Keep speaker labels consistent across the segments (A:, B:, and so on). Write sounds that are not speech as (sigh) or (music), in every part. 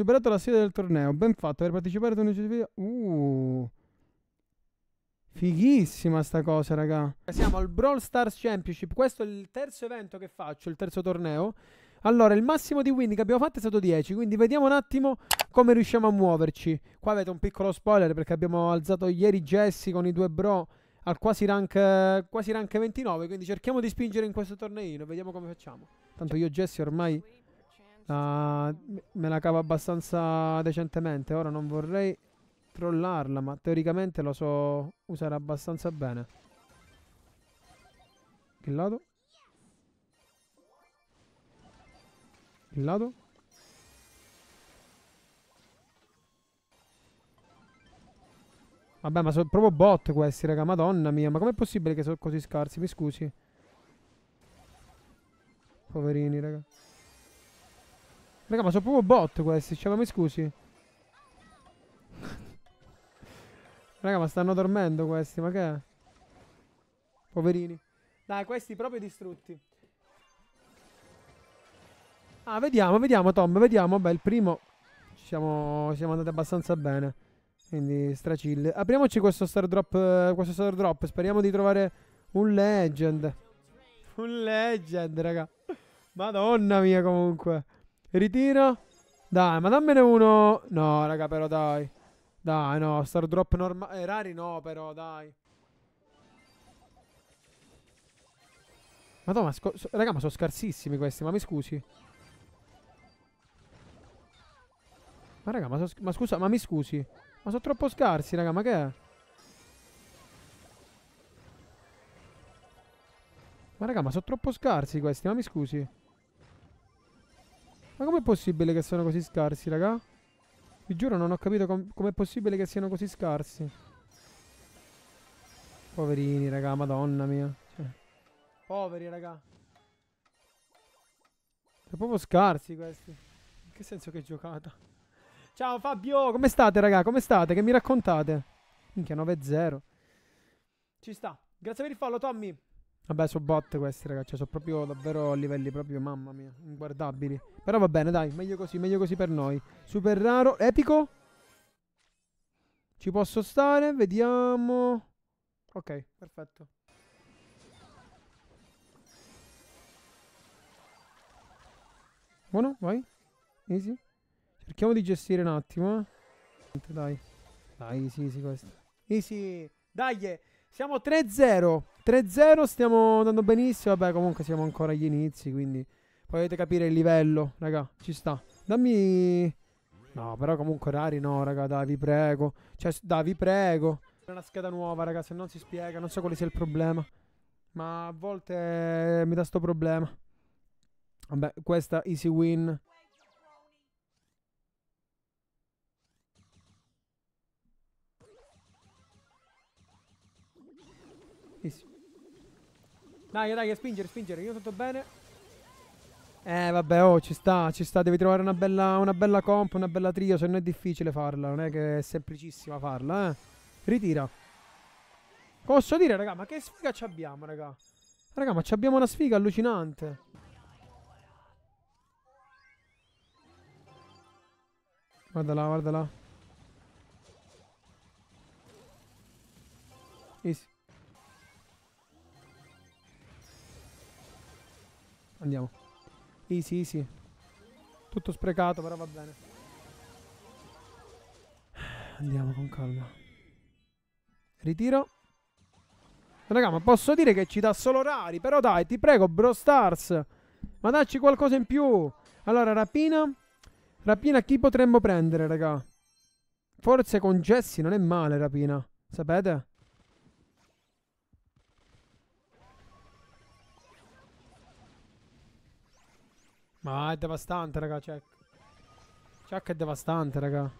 A: superato la sede del torneo. Ben fatto per partecipare ad una sfida. Uh. Fighissima sta cosa, raga. Siamo al Brawl Stars Championship. Questo è il terzo evento che faccio, il terzo torneo. Allora, il massimo di win che abbiamo fatto è stato 10, quindi vediamo un attimo come riusciamo a muoverci. Qua avete un piccolo spoiler perché abbiamo alzato ieri Jesse con i due bro al quasi rank, quasi rank 29, quindi cerchiamo di spingere in questo torneino, vediamo come facciamo. Tanto io Jesse ormai uh, me la cavo abbastanza decentemente. Ora non vorrei trollarla, ma teoricamente la so usare abbastanza bene. Il lato. Il lato. Vabbè, ma sono proprio bot questi, raga. Madonna mia, ma com'è possibile che sono così scarsi? Mi scusi. Poverini, raga. Raga, ma sono proprio bot questi, cioè, ma mi scusi. Raga, ma stanno dormendo questi, ma che è? Poverini. Dai, questi proprio distrutti. Ah, vediamo, vediamo Tom, vediamo. Beh, il primo siamo, siamo andati abbastanza bene. Quindi stracill. Apriamoci questo star drop, questo star drop. Speriamo di trovare un legend. Un legend, raga. Madonna mia comunque. Ritiro. Dai, ma dammene uno. No, raga, però dai. Dai, no, star drop normale. Eh, rari no, però, dai. Madonna, ma raga, ma sono scarsissimi questi, ma mi scusi. Ma raga, ma, so ma scusa, ma mi scusi. Ma sono troppo scarsi, raga, ma che è? Ma raga, ma sono troppo scarsi questi, ma mi scusi. Ma com'è possibile che siano così scarsi, raga? Vi giuro, non ho capito com'è com possibile che siano così scarsi. Poverini, raga, madonna mia. Cioè, poveri, raga. Sono proprio scarsi questi. In che senso che giocata? Ciao Fabio, come state, raga? Come state? Che mi raccontate? Minchia, 9-0. Ci sta. Grazie per il fallo, Tommy. Vabbè, sono bot questi, ragazzi. Cioè, sono proprio davvero a livelli proprio, mamma mia, inguardabili. Però va bene, dai, meglio così, meglio così per noi. Super raro, epico. Ci posso stare, vediamo. Ok, perfetto. Buono, vai. Easy. Cerchiamo di gestire un attimo, eh. Dai. Dai, easy, easy questo. Easy. Dai. Siamo 3-0. 3-0, stiamo andando benissimo. Vabbè, comunque siamo ancora agli inizi, quindi potete capire il livello, raga. Ci sta. Dammi... No, però comunque rari no, raga, dai, vi prego. Cioè, dai, vi prego. È una scheda nuova, raga, se non si spiega, non so quale sia il problema. Ma a volte mi dà sto problema. Vabbè, questa easy win. Dai, dai, spingere, spingere. Io tutto bene. Eh, vabbè, oh, ci sta, ci sta. Devi trovare una bella, una bella comp, una bella trio. Se no è difficile farla. Non è che è semplicissima farla, eh. Ritira. Posso dire, raga, ma che sfiga ci abbiamo, raga? Raga, ma ci abbiamo una sfiga allucinante. Guarda là, guarda là. Easy. Andiamo. Easy, easy. Tutto sprecato, però va bene. Andiamo con calma. Ritiro. Raga, ma posso dire che ci dà solo rari, però dai, ti prego, Bro Stars. Ma dacci qualcosa in più. Allora, rapina. Rapina chi potremmo prendere, raga? Forse con Jesse non è male, rapina. Sapete? Ma è devastante, raga, Chuck. Chuck è devastante, raga.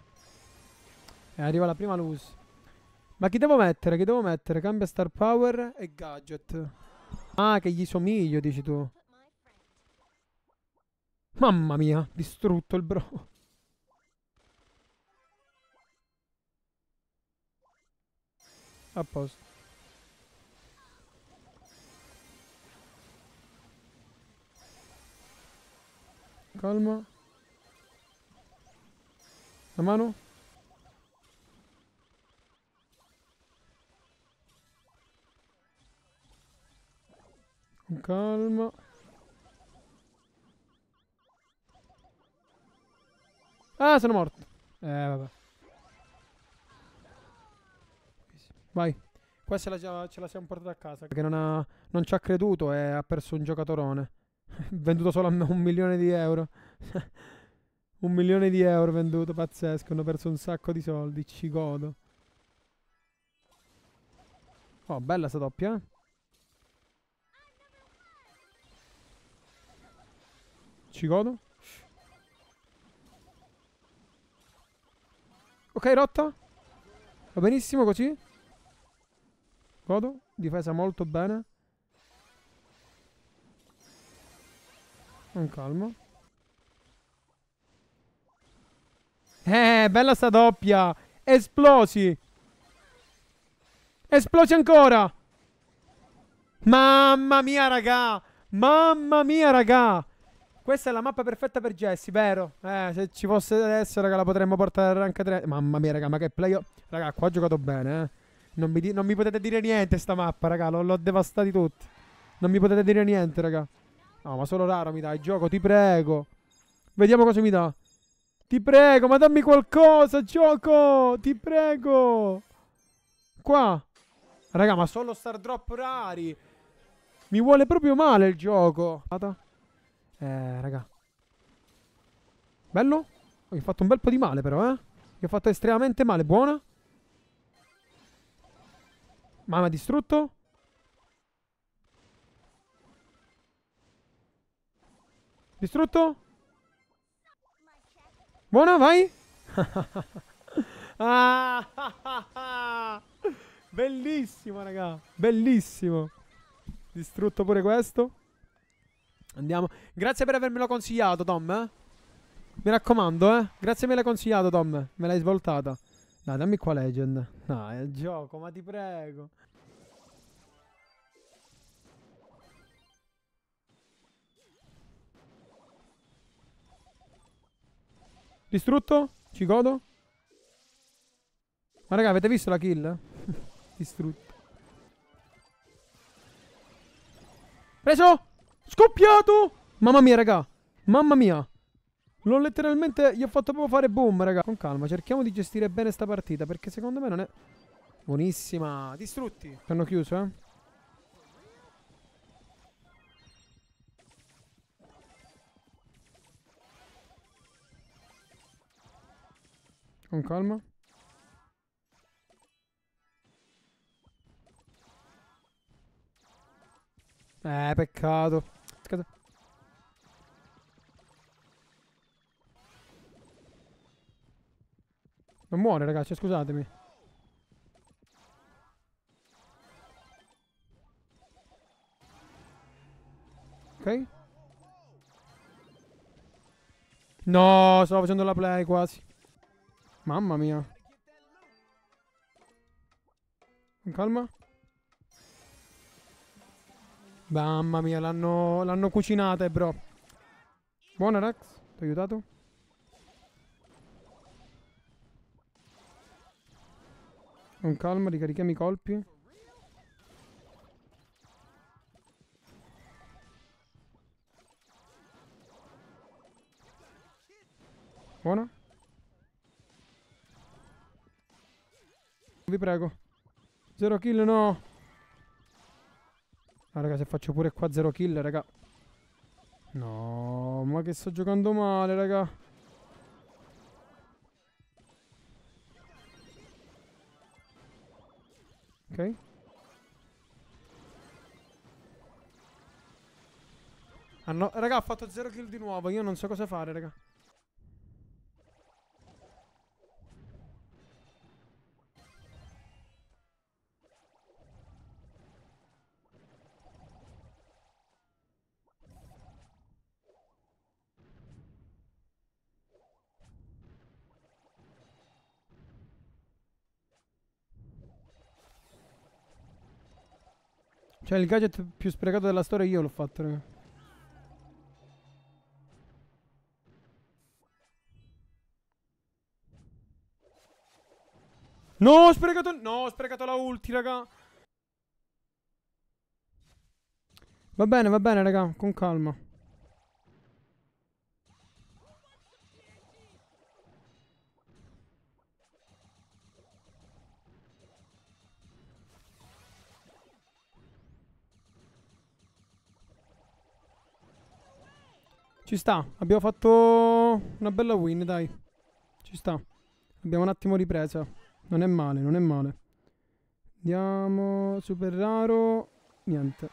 A: E eh, arriva la prima lose. Ma chi devo mettere? Chi devo mettere? Cambia star power e gadget. Ah, che gli somiglio, dici tu. Mamma mia, distrutto il bro. A posto. Calma. La mano. Con calma. Ah, sono morto. Eh, vabbè. Vai. Questa ce la, siamo portata a casa. Che non, ha, non ci ha creduto e ha perso un giocatorone. (laughs) venduto solo a un milione di euro. (laughs) un milione di euro venduto, pazzesco, hanno perso un sacco di soldi, ci godo. Oh, bella sta doppia, eh? Ci godo. Ok, rotta. Va benissimo così. Godo. Difesa molto bene. Con calma. Eh, bella sta doppia. Esplosi. Esplosi ancora. Mamma mia, raga. Mamma mia, raga. Questa è la mappa perfetta per Jesse, vero? Eh, se ci fosse adesso, raga, la potremmo portare rank 3. Mamma mia, raga, ma che play... Raga, qua ho giocato bene, eh. Non mi, non mi potete dire niente sta mappa, raga. L'ho devastati tutti. Non mi potete dire niente, raga. No, ma solo raro mi dai. Gioco, ti prego. Vediamo cosa mi dà. Ti prego, ma dammi qualcosa, gioco! Ti prego! Qua! Raga, ma solo star drop rari! Mi vuole proprio male il gioco! Eh, raga. Bello? Mi oh, gli ho fatto un bel po' di male però, eh? Mi ho fatto estremamente male. Buona? Ma mi ha distrutto? Distrutto? Buona, vai. (laughs) bellissimo, raga. Bellissimo. Distrutto pure questo. Andiamo. Grazie per avermelo consigliato, Tom. Eh? Mi raccomando, eh. Grazie me l'hai consigliato, Tom. Me l'hai svoltata. Dai, dammi qua Legend. Dai, è gioco, ma ti prego. Distrutto? Ci godo? Ma raga, avete visto la kill? (laughs) Distrutto. Preso! Scoppiato! Mamma mia, raga. Mamma mia. L'ho letteralmente... Gli ho fatto proprio fare boom, raga. Con calma, cerchiamo di gestire bene sta partita, perché secondo me non è... Buonissima. Distrutti. Hanno chiuso, eh. Con calma. Eh, peccato. peccato. Non muore, ragazzi, scusatemi. Ok. No, stavo facendo la play quasi. Mamma mia. Con calma. Mamma mia, l'hanno cucinata, eh, bro. Buona, Rex. Ti ho aiutato? Con calma, ricarichiamo i colpi. Buona. vi prego. Zero kill, no. Ah, raga, se faccio pure qua zero kill, raga. No, ma che sto giocando male, raga. Ok. Ah no, raga, ha fatto zero kill di nuovo. Io non so cosa fare, raga. Cioè il gadget più sprecato della storia io l'ho fatto, raga. No, ho sprecato... No, ho sprecato la ulti, raga. Va bene, va bene, raga. Con calma. Ci sta, abbiamo fatto una bella win, dai. Ci sta. Abbiamo un attimo ripresa. Non è male, non è male. Andiamo, super raro. Niente.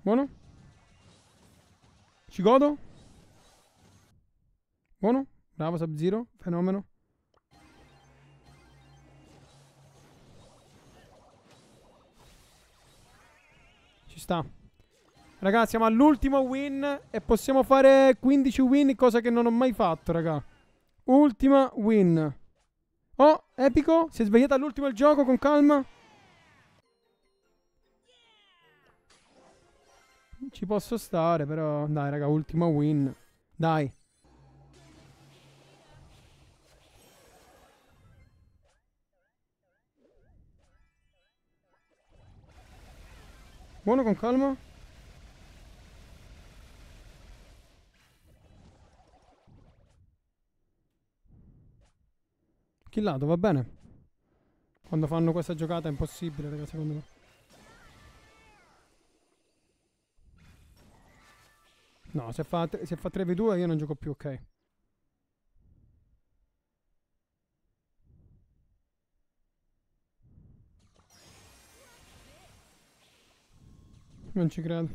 A: Buono? Ci godo? Buono? Bravo Sub-Zero, fenomeno. sta. Raga, siamo all'ultimo win e possiamo fare 15 win, cosa che non ho mai fatto, raga. Ultima win. Oh, epico, si è svegliata all'ultimo il gioco, con calma. Ci posso stare, però... Dai, raga, ultima win. Dai. Buono con calma. Killato, va bene. Quando fanno questa giocata è impossibile, ragazzi, secondo me. No, se fa, se fa 3v2 io non gioco più, ok. Non ci credo.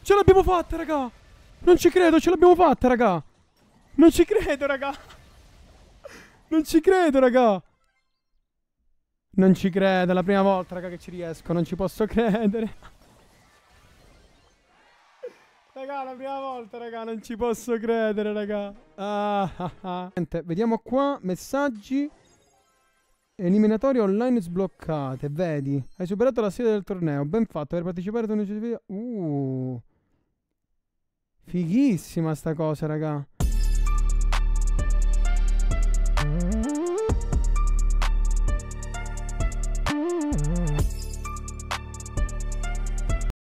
A: Ce l'abbiamo fatta, raga! Non ci credo, ce l'abbiamo fatta, raga! Non ci credo, raga! Non ci credo, raga! Non ci credo, è la prima volta, raga, che ci riesco. Non ci posso credere. Raga, la prima volta, raga, non ci posso credere, raga. Ah, ah, ah. Niente, vediamo qua, messaggi. Eliminatorie online sbloccate, vedi. Hai superato la sede del torneo. Ben fatto per partecipare ad una sfida. Uh. Fighissima sta cosa, raga. Mm.